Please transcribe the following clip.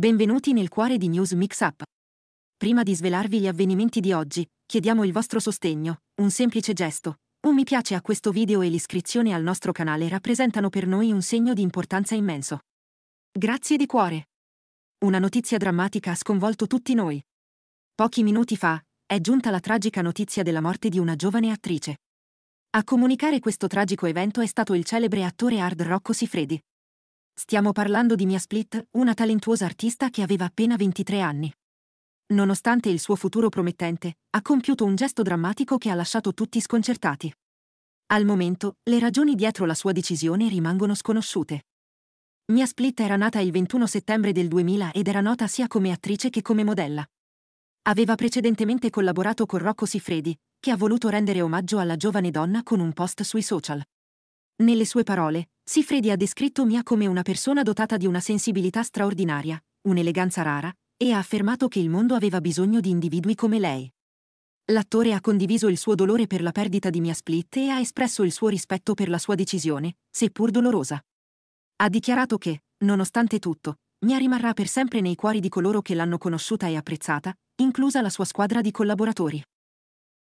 Benvenuti nel cuore di News Mixup. Prima di svelarvi gli avvenimenti di oggi, chiediamo il vostro sostegno, un semplice gesto. Un mi piace a questo video e l'iscrizione al nostro canale rappresentano per noi un segno di importanza immenso. Grazie di cuore. Una notizia drammatica ha sconvolto tutti noi. Pochi minuti fa, è giunta la tragica notizia della morte di una giovane attrice. A comunicare questo tragico evento è stato il celebre attore hard Rocco Sifredi, Stiamo parlando di Mia Split, una talentuosa artista che aveva appena 23 anni. Nonostante il suo futuro promettente, ha compiuto un gesto drammatico che ha lasciato tutti sconcertati. Al momento, le ragioni dietro la sua decisione rimangono sconosciute. Mia Split era nata il 21 settembre del 2000 ed era nota sia come attrice che come modella. Aveva precedentemente collaborato con Rocco Siffredi, che ha voluto rendere omaggio alla giovane donna con un post sui social. Nelle sue parole, Sifredi ha descritto Mia come una persona dotata di una sensibilità straordinaria, un'eleganza rara, e ha affermato che il mondo aveva bisogno di individui come lei. L'attore ha condiviso il suo dolore per la perdita di Mia Split e ha espresso il suo rispetto per la sua decisione, seppur dolorosa. Ha dichiarato che, nonostante tutto, Mia rimarrà per sempre nei cuori di coloro che l'hanno conosciuta e apprezzata, inclusa la sua squadra di collaboratori.